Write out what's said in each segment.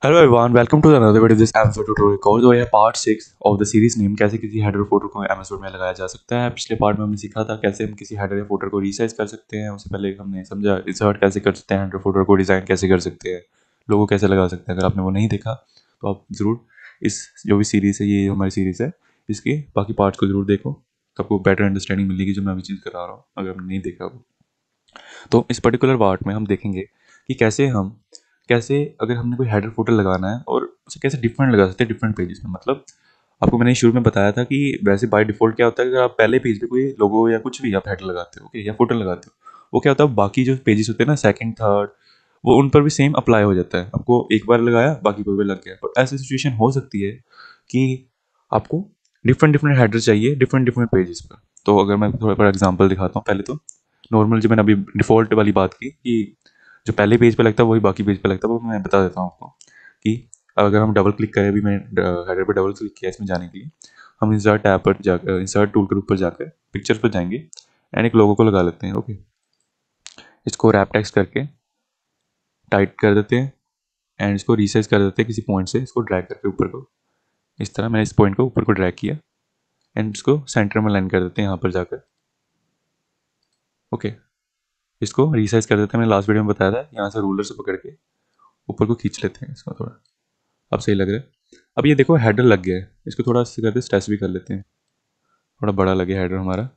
Hello everyone, welcome to another video तो of this MS Word तो part six of the series name कैसे किसी header photo को M में लगाया जा सकता है पिछले पार्ट में हमने सीखा था कैसे हम किसी हेडर या फोटर को रिसाइज कर सकते हैं उससे पहले हमने समझा इंसर्ट कैसे कर सकते हैं हेडर फोटर को डिज़ाइन कैसे कर सकते हैं लोगो कैसे लगा सकते हैं अगर आपने वो नहीं देखा तो आप ज़रूर इस जो भी सीरीज़ है ये हमारी सीरीज़ है इसके बाकी पार्ट्स को ज़रूर देखो तो आपको बेटर अंडरस्टैंडिंग मिलेगी जो मैं अभी चीज़ करा रहा हूँ अगर आपने नहीं देखा वो तो इस पर्टिकुलर वार्ट में हम देखेंगे कि कैसे हम कैसे अगर हमने कोई हेडर फोटो लगाना है और उसे कैसे डिफरेंट लगा सकते हैं डिफरेंट पेजेस में मतलब आपको मैंने शुरू में बताया था कि वैसे बाय डिफ़ॉल्ट क्या होता है अगर आप पहले पेज पे कोई लोगो या कुछ भी आप हेडर लगाते हो ओके या फोटो लगाते हो वो क्या होता है बाकी जो पेजेस होते हैं ना सेकंड थर्ड वो उन पर भी सेम अप्लाई हो जाता है आपको एक बार लगाया बाकी पर भी लग गया पर ऐसी सिचुएशन हो सकती है कि आपको डिफरेंट डिफरेंट हेडर चाहिए डिफरेंट डिफरेंट पेजेस पर तो अगर मैं थोड़ा पर एग्जाम्पल दिखाता हूँ पहले तो नॉर्मल जो मैंने अभी डिफ़ॉल्ट वाली बात की कि जो पहले पेज पे लगता है वही बाकी पेज पे लगता है वो मैं बता देता हूँ आपको कि अगर हम डबल क्लिक करें अभी मैंने हेडर पर डबल क्लिक किया इसमें जाने के लिए हम इंसर्ट ऐप पर जाकर इंसर्ट टूल के ऊपर जाकर पिक्चर्स पर जाएंगे एंड एक लोगों को लगा लेते हैं ओके इसको रैप टैक्स करके टाइट कर देते हैं एंड इसको रिसाइज कर देते हैं किसी पॉइंट से इसको ड्रैग करके ऊपर को इस तरह मैंने इस पॉइंट को ऊपर को ड्रैग किया एंड इसको सेंटर में लाइन कर देते हैं यहाँ पर जाकर ओके इसको रिसाइज कर देते हैं मैंने लास्ट वीडियो में बताया था यहाँ से रूलर से पकड़ के ऊपर को खींच लेते हैं इसको थोड़ा अब सही लग रहा है अब ये देखो हैडर लग गया है इसको थोड़ा करते स्ट्रेस भी कर लेते हैं थोड़ा बड़ा लगे हेडर हमारा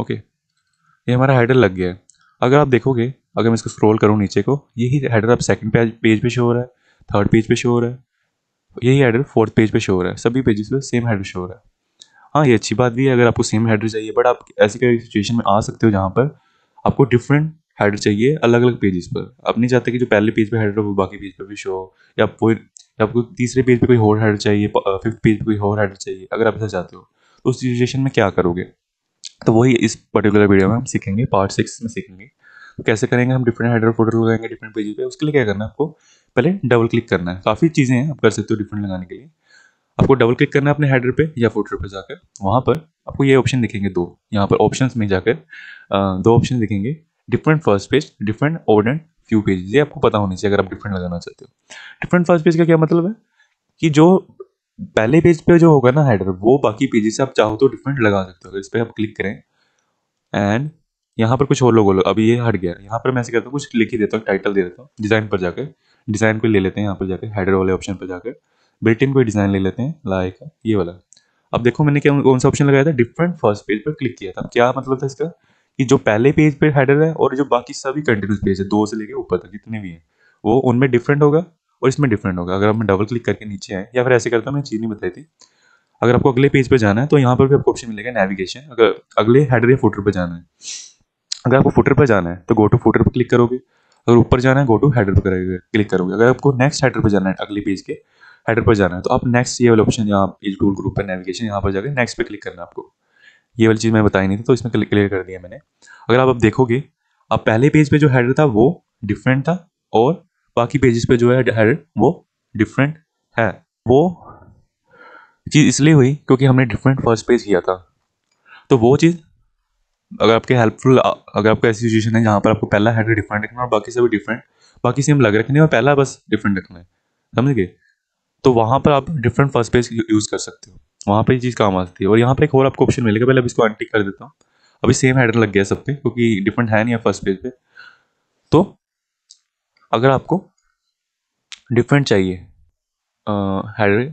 ओके ये हमारा हैडर लग गया है अगर आप देखोगे अगर मैं इसको स्क्रॉल करूँ नीचे को यही हैडर आप सेकंड पेज पे शो हो रहा है थर्ड पेज पे शो हो रहा है यही हैडर फोर्थ पेज पे शो हो रहा है सभी पेजेस पे सेम हेडर शो हो रहा है हाँ ये अच्छी बात भी है अगर आपको सेम हेडर चाहिए बट आप ऐसी कई सिचुएशन में आ सकते हो जहाँ पर आपको डिफरेंट हेडर चाहिए अलग अलग पेजेस पर आप नहीं चाहते कि जो पहले पेज पे हेडर हो वो बाकी पेज पर भी शो हो या कोई या आपको तीसरे पेज पे कोई और हेडर चाहिए फिफ्थ पेज पे कोई और हेडर चाहिए अगर आप ऐसा चाहते हो तो उस सिचुएशन में क्या करोगे तो वही इस पर्टिकुलर वीडियो में हम सीखेंगे पार्ट सिक्स में सीखेंगे तो कैसे करेंगे हम डिफरेंट हेडर फोटो लगाएंगे डिफरेंट पेजेस पे उसके लिए क्या करना है आपको पहले डबल क्लिक करना है काफ़ी चीज़ें हैं आप कर सकते हो डिफरेंट लगाने के लिए आपको डबल क्लिक करना है अपने हेडर पे या फुटर पे जाकर वहाँ पर आपको ये ऑप्शन दिखेंगे दो यहाँ पर ऑप्शंस में जाकर दो ऑप्शन दिखेंगे different first page different odd and few page ये आपको पता होना चाहिए अगर आप डिफरेंट लगाना चाहते हो डिफरेंट फर्स्ट पेज का क्या मतलब है कि जो पहले पेज पे जो होगा ना हेडर वो बाकी पेजेस से आप चाहो तो डिफरेंट लगा सकते हो इस पर आप क्लिक करें एंड यहाँ पर कुछ और लोग अभी ये हट गया यहाँ पर मैं ऐसे करता हूँ कुछ लिख ही देता हूँ टाइटल दे देता हूँ डिज़ाइन पर जाकर डिज़ाइन को ले लेते हैं यहाँ पर जाकर हेडर वाले ऑप्शन पर जाकर बेटिन कोई डिज़ाइन ले लेते हैं लाए का ये वाला अब देखो मैंने क्या कौन सा ऑप्शन लगाया था डिफरेंट फर्स्ट पेज पर क्लिक किया था क्या मतलब था इसका कि जो पहले पेज पर हेडर है और जो बाकी सभी कंटिन्यूस पेज है दो से लेके ऊपर तक जितने भी हैं वो उनमें डिफरेंट होगा और इसमें डिफरेंट होगा अगर आप डबल क्लिक करके नीचे आए या फिर ऐसे करता मैं चीज़ नहीं बताई थी अगर आपको अगले पेज पर जाना है तो यहाँ पर भी आपको ऑप्शन मिलेगा नेविगेशन अगर अगले हेडर या फुटर पर जाना है अगर आपको फुटर पर जाना है तो गो टू फुटर पर क्लिक करोगे अगर ऊपर जाना है गो टू हेडर पर क्लिक करोगे अगर आपको नेक्स्ट हेडर पर जाना है अगले पेज के हेडर पर जाना है तो आप नेक्स्ट ये वाला ऑप्शन यहाँ टूल ग्रुप पर नेविगेशन यहाँ पर जाकर नेक्स्ट पे क्लिक करना है आपको ये वाली चीज़ मैं बताई नहीं थी तो इसमें क्लिक क्लियर कर दिया मैंने अगर आप अब देखोगे अब पहले पेज पे जो हैडर था वो डिफरेंट था और बाकी पेजेस पे जो है हेडर वो डिफरेंट है वो चीज़ इसलिए हुई क्योंकि हमने डिफरेंट फर्स्ट पेज किया था तो वो चीज़ अगर आपके हेल्पफुल अगर आपका ऐसी सिचुएशन है जहाँ पर आपको पहला हेडर डिफरेंट रखना और बाकी सभी डिफरेंट बाकी सेम लग रखने और पहला बस डिफरेंट रखना है समझ गए तो वहाँ पर आप डिफरेंट फर्स्ट पेज यूज़ कर सकते हो वहाँ पर ये चीज़ काम आती है और यहाँ पर एक और आपको ऑप्शन मिलेगा पहले अब इसको एंटी कर देता हूँ अभी सेम हेडर लग गया सब पे क्योंकि डिफरेंट है नहीं है फर्स्ट पेज पे तो अगर आपको डिफरेंट चाहिए हेडर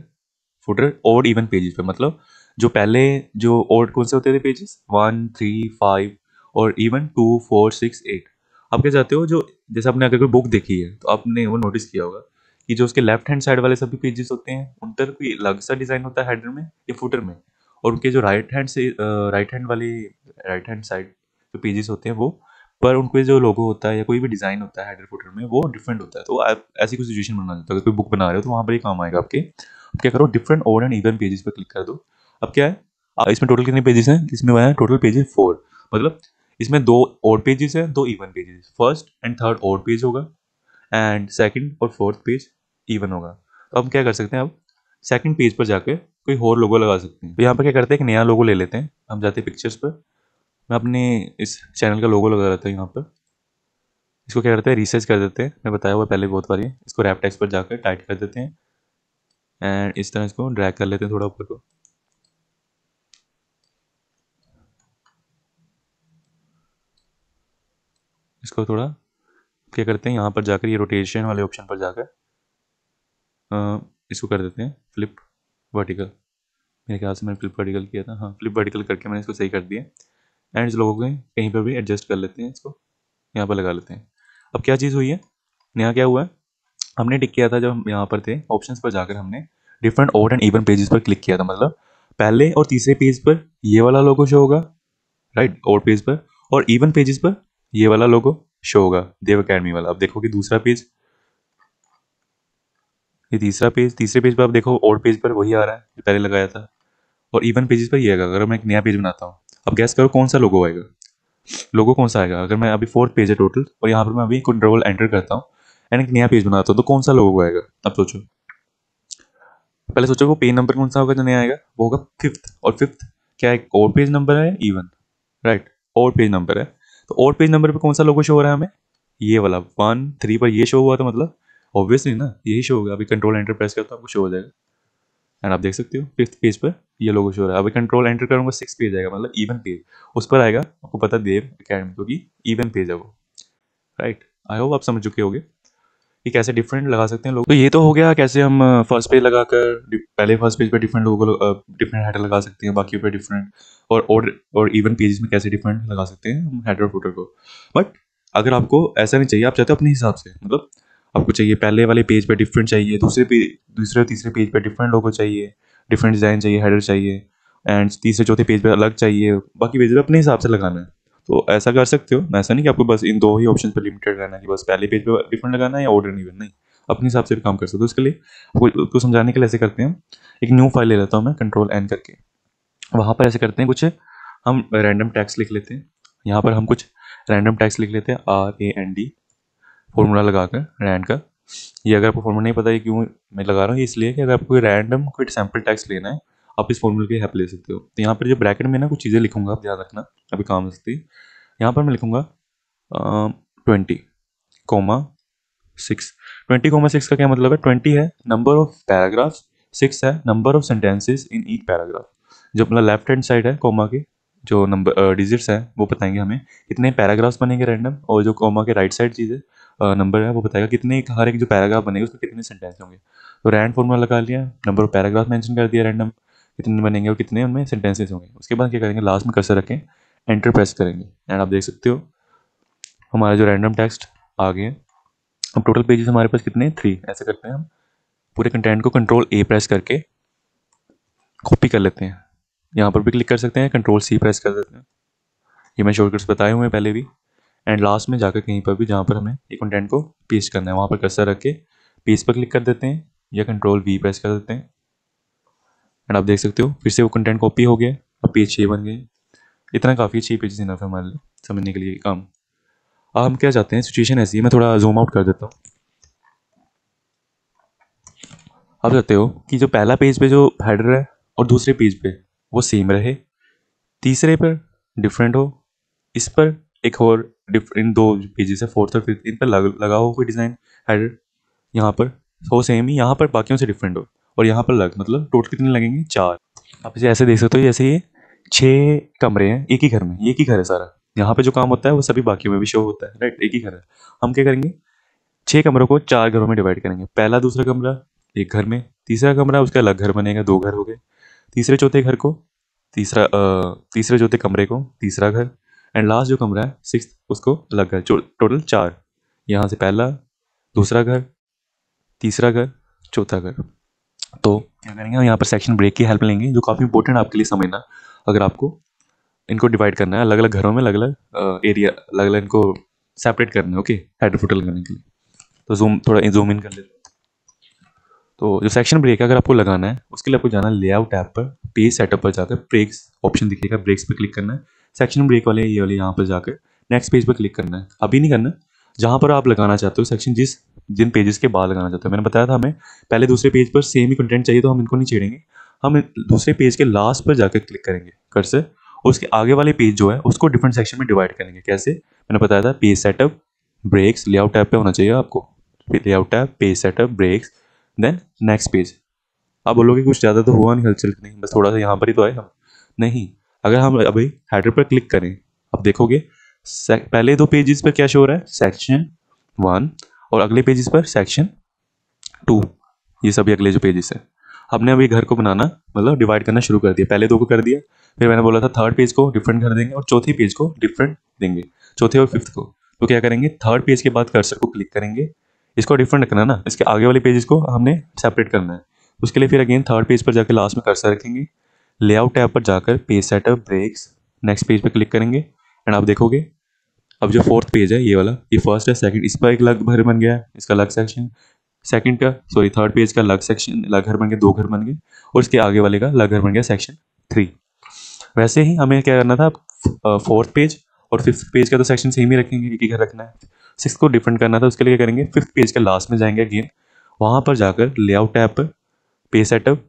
फुटर और इवन पेजेस पे मतलब जो पहले जो और कौन से होते थे पेजेस वन थ्री फाइव और even two four six eight आप क्या चाहते हो जो जैसे आपने अगर कोई बुक देखी है तो आपने वो नोटिस किया होगा ये जो उसके लेफ्ट हैंड साइड वाले सभी पेजेस होते हैं उन पर कोई अलग सा डिज़ाइन होता है हेडर में या फुटर में और उनके जो राइट हैंड से राइट हैंड वाले राइट हैंड साइड जो पेजेस होते हैं वो पर उनके जो लोगो होता है या कोई भी डिज़ाइन होता है हेडर फुटर में वो डिफरेंट होता है तो आप ऐसी कोई सिचुएशन बनाना चाहते हो अगर कोई बुक बना रहे हो तो वहाँ पर ही काम आएगा आपके अब क्या करो different over and even pages पर क्लिक कर दो अब क्या है इसमें टोटल कितने पेजेस हैं इसमें वह टोटल पेजेस फोर मतलब इसमें दो ओड पेजेस हैं दो even pages first and third odd page होगा एंड सेकंड और फोर्थ पेज इवन होगा तो हम क्या कर सकते हैं अब सेकंड पेज पर जाके कोई और लोगो लगा सकते हैं तो यहाँ पर क्या करते हैं एक नया लोगो ले लेते हैं हम जाते हैं पिक्चर्स पर मैं अपने इस चैनल का लोगो लगा रहता हूँ यहाँ पर इसको क्या करते हैं रिसर्च कर देते हैं मैं बताया हुआ पहले बहुत बार इसको रैप टैक्स पर जाकर टाइट कर देते हैं एंड इस तरह इसको ड्रैग कर लेते हैं थोड़ा ऊपर को इसको थोड़ा क्या करते हैं यहाँ पर जाकर ये रोटेशन वाले ऑप्शन पर जाकर इसको कर देते हैं फ्लिप वर्टिकल मेरे ख्याल से मैंने फ्लिप वर्टिकल किया था हाँ फ्लिप वर्टिकल करके मैंने इसको सही कर दिया एंड लोगों को कहीं पर भी एडजस्ट कर लेते हैं इसको यहाँ पर लगा लेते हैं अब क्या चीज़ हुई है यहाँ क्या हुआ है हमने टिक किया था जब हम यहाँ पर थे ऑप्शंस पर जाकर हमने different odd and even pages पर क्लिक किया था मतलब पहले और तीसरे पेज पर ये वाला लोगो शो होगा राइट ओवर पेज पर और इवन पेजेस पर ये वाला लोगो शो होगा देव अकेडमी वाला अब देखो कि दूसरा पेज ये तीसरा पेज तीसरे पेज पर आप देखो और पेज पर वही आ रहा है जो पहले लगाया था और इवन पेजेस पर ये आएगा अगर मैं एक नया पेज बनाता हूँ अब गैस करो कौन सा लोगो आएगा लोगो कौन सा आएगा अगर मैं अभी फोर्थ पेज है टोटल और यहाँ पर मैं अभी कंट्रोल एंटर करता हूँ एंड एक नया पेज बनाता हूँ तो कौन सा लोगो आएगा अब सोचो पहले सोचो वो पेज नंबर कौन सा होगा जो नया आएगा वो होगा फिफ्थ और फिफ्थ क्या एक और पेज नंबर है इवन राइट और पेज नंबर है तो और पेज नंबर पर कौन सा लोगो शो हो रहा है हमें ये वाला वन थ्री पर ये शो हुआ था मतलब ऑब्वियसली ना यही शो होगा अभी कंट्रोल एंटर प्रेस करता हूँ आपको शो हो जाएगा एंड आप देख सकते हो फिफ्थ पेज पर ये लोगो शो हो रहा है अभी कंट्रोल एंटर करूँगा सिक्स पेज आएगा मतलब इवन पेज उस पर आएगा आपको पता देव अकेडमी क्योंकि इवन पेज है वो राइट आई होप आप समझ चुके होंगे कि कैसे डिफरेंट लगा सकते हैं लोग तो ये तो हो गया कैसे हम फर्स्ट पेज लगा कर पहले फर्स्ट पेज पर डिफरेंट लोगों को डिफरेंट uh, हेडर लगा सकते हैं बाकी पे डिफरेंट और और इवन पेजेस में कैसे डिफरेंट लगा सकते हैं हम हेडर फोटो को बट अगर आपको ऐसा नहीं चाहिए आप चाहते हो अपने हिसाब से मतलब आपको चाहिए पहले वाले पेज पर डिफरेंट चाहिए दूसरे पे दूसरे और तीसरे पेज पर डिफरेंट लोगों चाहिए डिफरेंट डिज़ाइन चाहिए हेडर चाहिए एंड तीसरे चौथे पेज पर अलग चाहिए बाकी पेज पर अपने हिसाब से लगाना है तो ऐसा कर सकते हो ऐसा नहीं कि आपको बस इन दो ही ऑप्शन पर लिमिटेड रहना है कि बस पहले पेज पर डिफरेंट लगाना है या ऑर्डर नहीं नहीं अपने हिसाब से भी काम कर सकते हो उसके तो लिए आपको समझाने के लिए ऐसे करते हैं एक न्यू फाइल ले लेता हूँ मैं कंट्रोल एन करके वहाँ पर ऐसे करते हैं कुछ हम रैंडम टैक्स लिख लेते हैं यहाँ पर हम कुछ रैंडम टैक्स लिख लेते हैं R A N D formula लगा कर रैंड का ये अगर आपको फॉर्मूला नहीं पता है क्यों मैं लगा रहा हूँ इसलिए कि अगर आपको कोई रैंडम कोई सैम्पल टैक्स लेना है आप इस फॉर्मूले की हेल्प ले सकते हो तो यहाँ पर जो ब्रैकेट में ना कुछ चीज़ें लिखूंगा आप ध्यान रखना अभी काम सकती है यहाँ पर मैं लिखूंगा twenty comma six twenty comma six का क्या मतलब है ट्वेंटी है नंबर ऑफ पैराग्राफ्स सिक्स है number of sentences in each paragraph जो अपना लेफ्ट हैंड साइड है कोमा के जो नंबर डिजिट्स हैं वो बताएंगे हमें कितने पैराग्राफ्स बनेंगे रैंडम और जो कोमा के राइट साइड चीज़ है नंबर है वो बताएगा कितने हर एक जो पैराग्राफ बनेगा उसमें कितने सेंटेंस होंगे तो रैंड फॉर्मूला लगा लिया नंबर ऑफ पैराग्राफ मैंशन कर दिया रैंडम कितने बनेंगे और कितने उनमें सेंटेंसेज होंगे उसके बाद क्या करेंगे लास्ट में कर्सर रखें एंटर प्रेस करेंगे एंड आप देख सकते हो हमारा जो रैंडम टेक्स्ट आ गए अब टोटल पेजेस हमारे पास कितने थ्री ऐसे करते हैं हम पूरे कंटेंट को कंट्रोल ए प्रेस करके कॉपी कर लेते हैं यहाँ पर भी क्लिक कर सकते हैं कंट्रोल सी प्रेस कर देते हैं ये मैं शॉर्टकट्स बताए हुए हैं पहले भी एंड लास्ट में जाकर कहीं पर भी जहाँ पर हमें ये कंटेंट को पेस्ट करना है वहाँ पर कर्सर रख के पेज पर क्लिक कर देते हैं या कंट्रोल वी प्रेस कर देते हैं एंड आप देख सकते हो फिर से वो कंटेंट कॉपी हो गया अब पेज छः बन गए इतना काफ़ी अच्छी पेजेस इनफ है हमारे लिए समझने के लिए काम अब हम क्या चाहते हैं सिचुएशन ऐसी है मैं थोड़ा जूम आउट कर देता हूँ आप चाहते हो कि जो पहला पेज पे जो हेडर है और दूसरे पेज पे वो सेम रहे तीसरे पर डिफरेंट हो इस पर एक और इन दो पेजेस है फोर्थ और फिफ्थ इन पर लग, लगा हो कोई डिज़ाइन हेडर यहाँ पर वो सेम ही यहाँ पर बाकियों से डिफरेंट हो और यहाँ पर लग मतलब टोटल कितने लगेंगे चार आप इसे ऐसे देख सकते हो जैसे ये छः कमरे हैं एक ही घर में एक ही घर है सारा यहाँ पे जो काम होता है वो सभी बाकी में भी शो होता है राइट एक ही घर है हम क्या करेंगे छः कमरों को चार घरों में डिवाइड करेंगे पहला दूसरा कमरा एक घर में तीसरा कमरा उसका अलग घर बनेगा दो घर हो गए तीसरे चौथे घर को तीसरा तीसरे चौथे कमरे को तीसरा घर एंड लास्ट जो कमरा है सिक्स उसको अलग घर टोटल चार यहाँ से पहला दूसरा घर तीसरा घर चौथा घर तो क्या करेंगे हम यहाँ पर सेक्शन ब्रेक की हेल्प लेंगे जो काफ़ी इंपॉर्टेंट आपके लिए समझना अगर आपको इनको डिवाइड करना है अलग अलग घरों में अलग अलग एरिया अलग अलग इनको सेपरेट करना है ओके हेड टोटल करने के लिए तो जूम थोड़ा जूम इन कर लेते तो जो सेक्शन ब्रेक है अगर आपको लगाना है उसके लिए आपको जाना है लेआउट ऐप पर पेज सेटअप पर जाकर ब्रेक्स ऑप्शन दिखेगा ब्रेक्स पर क्लिक करना है सेक्शन ब्रेक वाले ये वाले यहाँ पर जाकर नेक्स्ट पेज पर क्लिक करना है अभी नहीं करना जहाँ पर आप लगाना चाहते हो सेक्शन जिस जिन पेजेस के बाद लगाना चाहते हो मैंने बताया था हमें पहले दूसरे पेज पर सेम ही कंटेंट चाहिए तो हम इनको नहीं छेड़ेंगे हम दूसरे पेज के लास्ट पर जाकर क्लिक करेंगे से और उसके आगे वाले पेज जो है उसको डिफरेंट सेक्शन में डिवाइड करेंगे कैसे मैंने बताया था page setup breaks layout tab पे होना चाहिए आपको layout tab page setup breaks then next page आप बोलोगे कुछ ज़्यादा तो हुआ नहीं हलचल नहीं बस थोड़ा सा यहाँ पर ही तो आए हम नहीं अगर हम अभी हेडर पर क्लिक करें अब देखोगे पहले दो पेजेस पर क्या शो हो रहा है सेक्शन वन और अगले पेजेस पर सेक्शन टू ये सभी अगले जो पेजेस है हमने अभी घर को बनाना मतलब डिवाइड करना शुरू कर दिया पहले दो को कर दिया फिर मैंने बोला था थर्ड पेज को डिफरेंट कर देंगे और चौथे पेज को डिफरेंट देंगे चौथे और फिफ्थ को तो क्या करेंगे थर्ड पेज के बाद कर्सर को क्लिक करेंगे इसको डिफरेंट रखना ना इसके आगे वाले पेजेस को हमने सेपरेट करना है उसके लिए फिर अगेन थर्ड पेज पर जाकर लास्ट में कर्सर रखेंगे लेआउट टैब पर जाकर page setup breaks next page पर क्लिक करेंगे एंड आप देखोगे अब जो फोर्थ पेज है ये वाला ये फर्स्ट है सेकंड इस पर एक अलग घर बन गया है इसका अलग सेक्शन सेकंड का सॉरी थर्ड पेज का अलग सेक्शन अलग घर बन गया दो घर बन गए और इसके आगे वाले का अलग घर बन गया सेक्शन थ्री वैसे ही हमें क्या करना था फोर्थ पेज और फिफ्थ पेज का तो सेक्शन सेम ही रखेंगे एक ही घर रखना है सिक्स को डिफेंड करना था उसके लिए क्या करेंगे फिफ्थ पेज का लास्ट में जाएंगे अगेन वहाँ पर जाकर लेआउट टैप पर पे सेटअप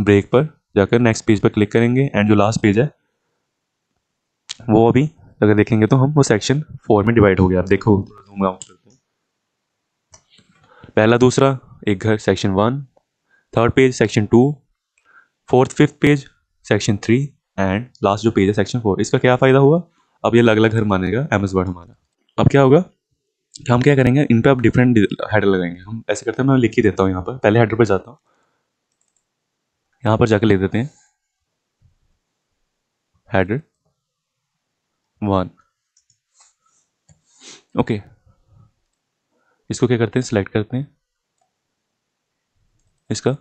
ब्रेक पर जाकर नेक्स्ट पेज पर क्लिक करेंगे एंड जो लास्ट पेज है वो अभी अगर देखेंगे तो हम वो सेक्शन फोर में डिवाइड हो गया आप देखो जूम आउट करते पहला दूसरा एक घर section one third page section two fourth fifth page section three and last जो पेज है सेक्शन फोर इसका क्या फ़ायदा हुआ अब ये अलग अलग घर मानेगा एमएस वर्ड हमारा अब क्या होगा हम क्या करेंगे इन पर आप डिफरेंट हेडर लगाएंगे हम ऐसे करते हैं मैं लिख ही देता हूँ यहाँ पर पहले हेडर पर जाता हूँ यहाँ पर जाके ले देते हैं हेडर वन ओके इसको क्या करते हैं सिलेक्ट करते हैं इसका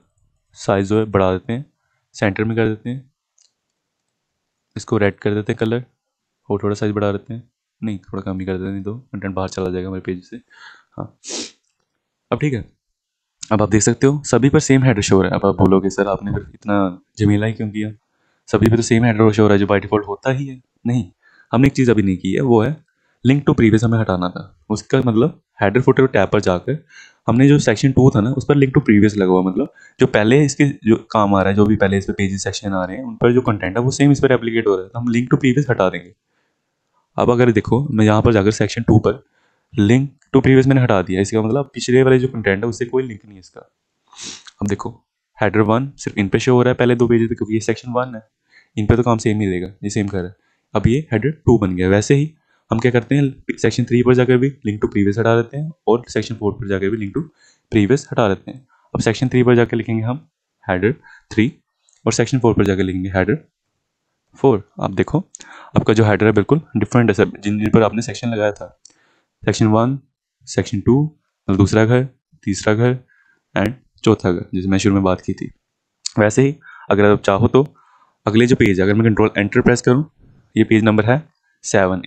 साइज़ जो है बढ़ा देते हैं सेंटर में कर देते हैं इसको रेड कर देते हैं कलर और थोड़ा साइज़ बढ़ा देते हैं नहीं थोड़ा कम ही कर देते नहीं तो कंटेंट बाहर चला जाएगा मेरे पेज से हाँ अब ठीक है अब आप देख सकते हो सभी पर सेम हेडर शो हो रहा है अब आप बोलोगे सर आपने फिर तो इतना जमीला ही क्यों किया सभी पर तो सेम हेडर शो हो रहा है जो बाई डिफॉल्ट होता ही है नहीं हमने एक चीज़ अभी नहीं की है वो है लिंक टू प्रीवियस हमें हटाना था उसका मतलब हेडर फोटो टैप पर जाकर हमने जो सेक्शन टू था ना उस पर लिंक टू प्रीवियस लगा हुआ मतलब जो पहले इसके जो काम आ रहा है जो भी पहले इस पर पेजेस सेक्शन आ रहे हैं उन पर जो कंटेंट है वो सेम इस पर एप्लीकेट हो रहा है तो हम लिंक टू प्रीवियस हटा देंगे अब अगर देखो मैं यहाँ पर जाकर सेक्शन टू पर लिंक टू प्रीवियस मैंने हटा दिया इसका मतलब पिछले वाले जो कंटेंट है उससे कोई लिंक नहीं है इसका अब देखो हैडर वन सिर्फ इन पे शो हो रहा है पहले दो पेज पे क्योंकि ये सेक्शन वन है इन पे तो काम सेम ही रहेगा ये सेम कर रहा है अब ये हैडर टू बन गया वैसे ही हम क्या करते हैं सेक्शन थ्री पर जाकर भी लिंक टू प्रीवियस हटा देते हैं और सेक्शन फोर पर जाकर भी लिंक टू प्रीवियस हटा देते हैं अब सेक्शन थ्री पर जाकर लिखेंगे हम हैडर थ्री और सेक्शन फोर पर जाकर लिखेंगे हैडर फोर आप देखो आपका जो हैडर है बिल्कुल डिफरेंट है सब जिन जिन पर आपने सेक्शन लगाया था सेक्शन वन सेक्शन टू दूसरा घर तीसरा घर एंड चौथा घर जिसमें शुरू में बात की थी वैसे ही अगर आप चाहो तो अगले जो पेज है अगर मैं कंट्रोल एंटर प्रेस करूँ ये पेज नंबर है सेवन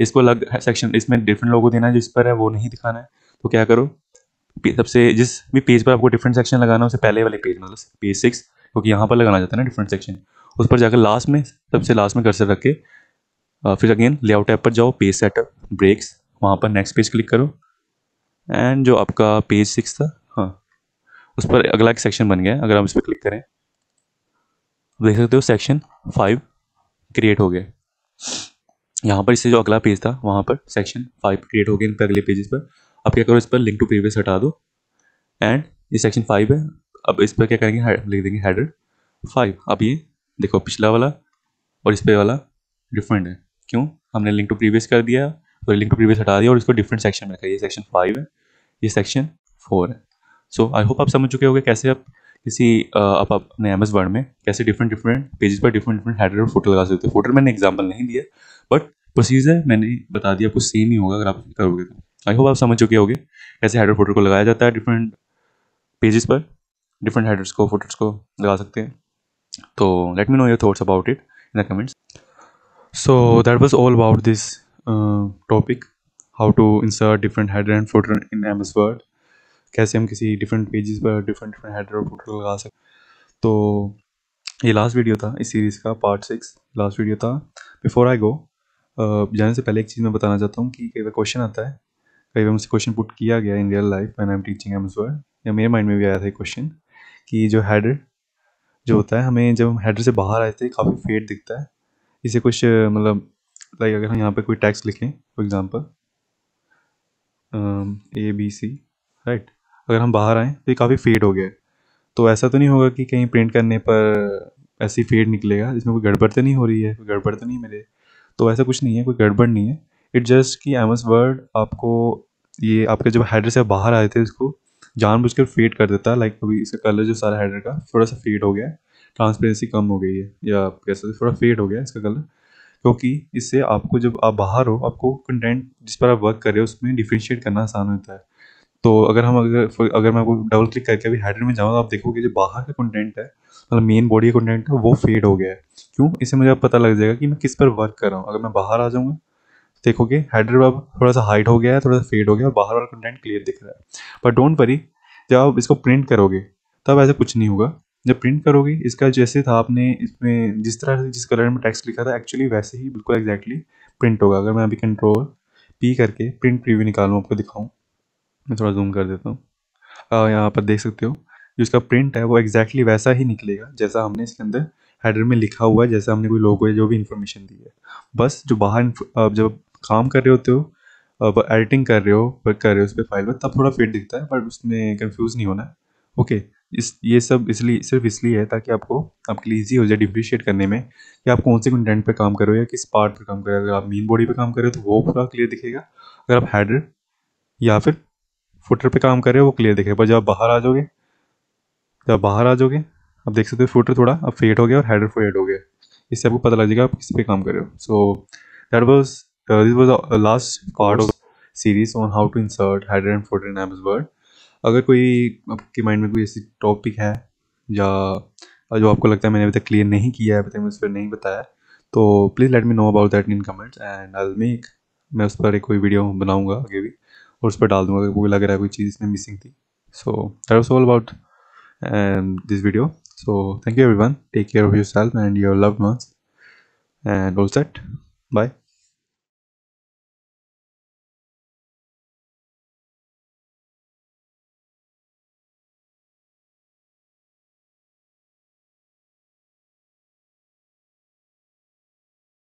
इसको अलग सेक्शन इसमें डिफरेंट लोगों देना है जिस पर है वो नहीं दिखाना है तो क्या करो सबसे जिस भी पेज पर आपको डिफरेंट सेक्शन लगाना है उससे पहले वाले पेज मतलब पेज सिक्स क्योंकि यहाँ पर लगाना जाता है ना डिफरेंट सेक्शन उस पर जाकर लास्ट में सबसे लास्ट में कर्सर रख के फिर अगेन लेआउट ऐप पर जाओ पेज सेटअप ब्रेक्स वहाँ पर नेक्स्ट पेज क्लिक करो एंड जो आपका पेज सिक्स था हाँ उस पर अगला एक सेक्शन बन गया है अगर हम इस पर क्लिक करें देख सकते हो सेक्शन फाइव क्रिएट हो गया यहाँ पर इससे जो अगला पेज था वहाँ पर सेक्शन फाइव क्रिएट हो गया इन पर अगले पेजेस पर अब क्या करो इस पर लिंक टू प्रीवियस हटा दो एंड ये सेक्शन फाइव है अब इस पर क्या करेंगे लिख देंगे हेडर फाइव अब ये देखो पिछला वाला और इस पे वाला डिफरेंट है क्यों हमने लिंक टू प्रीवियस कर दिया तो लिंक टू प्रीवियस हटा दिया और इसको डिफरेंट सेक्शन में रखा ये सेक्शन फाइव है ये सेक्शन फोर है सो आई होप आप समझ चुके होंगे कैसे आप किसी आप अपने एम एस वर्ड में कैसे डिफरेंट डिफरेंट पेजेस पर डिफरेंट डिफरेंट हेडर और फोटो लगा सकते हो फोटो मैंने एग्जाम्पल नहीं दिया बट प्रोसीजर मैंने बता दिया आपको सेम ही होगा अगर आप करोगे तो आई होप आप समझ चुके होंगे कैसे हेडर फोटो को लगाया जाता है डिफरेंट पेजेस पर डिफरेंट हेडर्स को फोटोज को लगा सकते हैं तो let me know your thoughts about it in the comments so that was all about this topic how to insert different header and footer in M S word कैसे हम किसी different pages पर different different header और photo लगा सकते तो ये last video था इस सीरीज़ का पार्ट सिक्स लास्ट वीडियो था बिफोर आई गो जाने से पहले एक चीज़ मैं बताना चाहता हूँ कि कई बार क्वेश्चन आता है कई बार मुझसे क्वेश्चन पुट किया गया in real life man I am teaching M S word या मेरे माइंड में भी आया था क्वेश्चन कि जो हेडर जो होता है हमें जब हम हेडर से बाहर आए थे काफ़ी फेड दिखता है इसे कुछ मतलब लाइक अगर हम यहाँ पे कोई टैक्स लिखें for example A B C right अगर हम बाहर आएँ तो ये काफ़ी फेड हो गया है तो ऐसा तो नहीं होगा कि कहीं प्रिंट करने पर ऐसी फेड निकलेगा इसमें कोई गड़बड़ तो नहीं हो रही है कोई गड़बड़ तो नहीं मिले तो ऐसा कुछ नहीं है कोई गड़बड़ नहीं है इट जस्ट कि एमएस वर्ड आपको ये आपके जब हेडर से बाहर आए थे इसको जानबूझ कर फेड कर देता है लाइक अभी इसका कलर जो सारा हेडर का थोड़ा सा फेड हो गया है ट्रांसपेरेंसी कम हो गई है या कैसे थोड़ा फेड हो गया है इसका कलर क्योंकि इससे आपको जब आप बाहर हो आपको कंटेंट जिस पर आप वर्क कर रहे हो उसमें डिफ्रेंशिएट करना आसान होता है तो अगर हम अगर अगर मैं आपको डबल क्लिक करके अभी हेडर में जाऊँ तो आप देखोगे जो बाहर का कंटेंट है मतलब मेन बॉडी का कंटेंट है वो फेड हो गया है क्यों इससे मुझे आप पता लग जाएगा कि मैं किस पर वर्क कर रहा हूँ अगर मैं बाहर आ जाऊँगा देखोगे हेडर अब थोड़ा सा हाइट हो गया है थोड़ा सा फेड हो गया और बाहर वाला कंटेंट क्लियर दिख रहा है पर डोंट वरी जब आप इसको प्रिंट करोगे तब ऐसा कुछ नहीं होगा जब प्रिंट करोगे इसका जैसे था आपने इसमें जिस तरह से जिस कलर में टेक्स्ट लिखा था एक्चुअली वैसे ही बिल्कुल एक्जैक्टली प्रिंट होगा अगर मैं अभी कंट्रोल पी करके प्रिंट प्रीव्यू निकालूँ आपको दिखाऊँ मैं थोड़ा जूम कर देता हूँ यहाँ पर देख सकते हो जो इसका प्रिंट है वो एक्जैक्टली वैसा ही निकलेगा जैसा हमने इसके अंदर हेडर में लिखा हुआ है जैसा हमने कोई लोगों जो भी इन्फॉर्मेशन दी है बस जो बाहर जब काम कर रहे होते हो एडिटिंग कर रहे हो वर्क कर रहे हो उस पर फाइल पर तब थोड़ा फिट दिखता है बट उसमें कंफ्यूज नहीं होना है ओके इस ये सब इसलिए सिर्फ इसलिए है ताकि आपको आपके लिए ईजी हो जाए डिफ्रिशिएट करने में कि आप कौन से कंटेंट पे काम करो या किस पार्ट पे काम करो अगर आप मेन बॉडी पे काम हो तो वो पूरा क्लियर दिखेगा अगर आप हेडर या फिर फुटर पे काम हो वो क्लियर दिखेगा पर जब आप बाहर आ जाओगे जब आप बाहर आ जाओगे आप देख सकते हो फुटर थोड़ा अब फेड हो गया और हेडर फेड हो गया इससे आपको पता लग आप किस पे काम कर रहे हो so that was this was last part of series on how to insert header and footer in MS Word अगर कोई आपके माइंड में कोई ऐसी टॉपिक है या जो आपको लगता है मैंने अभी तक क्लियर नहीं किया है अभी तक मैंने उस पर नहीं बताया तो please let me know about that in comments and I make मैं उस पर एक कोई वीडियो बनाऊंगा आगे भी और उस पर डाल दूंगा कोई लग रहा है कोई चीज़ इसमें मिसिंग थी so that was all about this video so thank you everyone take care of yourself and your love month and all set bye